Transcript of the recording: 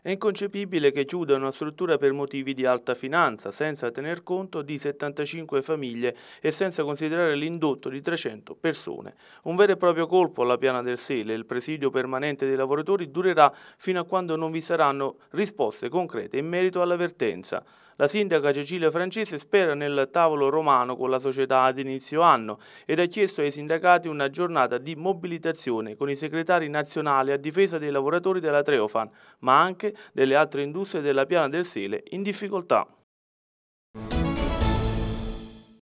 È inconcepibile che chiuda una struttura per motivi di alta finanza, senza tener conto di 75 famiglie e senza considerare l'indotto di 300 persone. Un vero e proprio colpo alla piana del Sele. Il presidio permanente dei lavoratori durerà fino a quando non vi saranno risposte concrete in merito all'avvertenza. La sindaca Cecilia Francese spera nel tavolo romano con la società ad inizio anno ed ha chiesto ai sindacati una giornata di mobilitazione con i segretari nazionali a difesa dei lavoratori della Treofan, ma anche delle altre industrie della piana del Sele in difficoltà.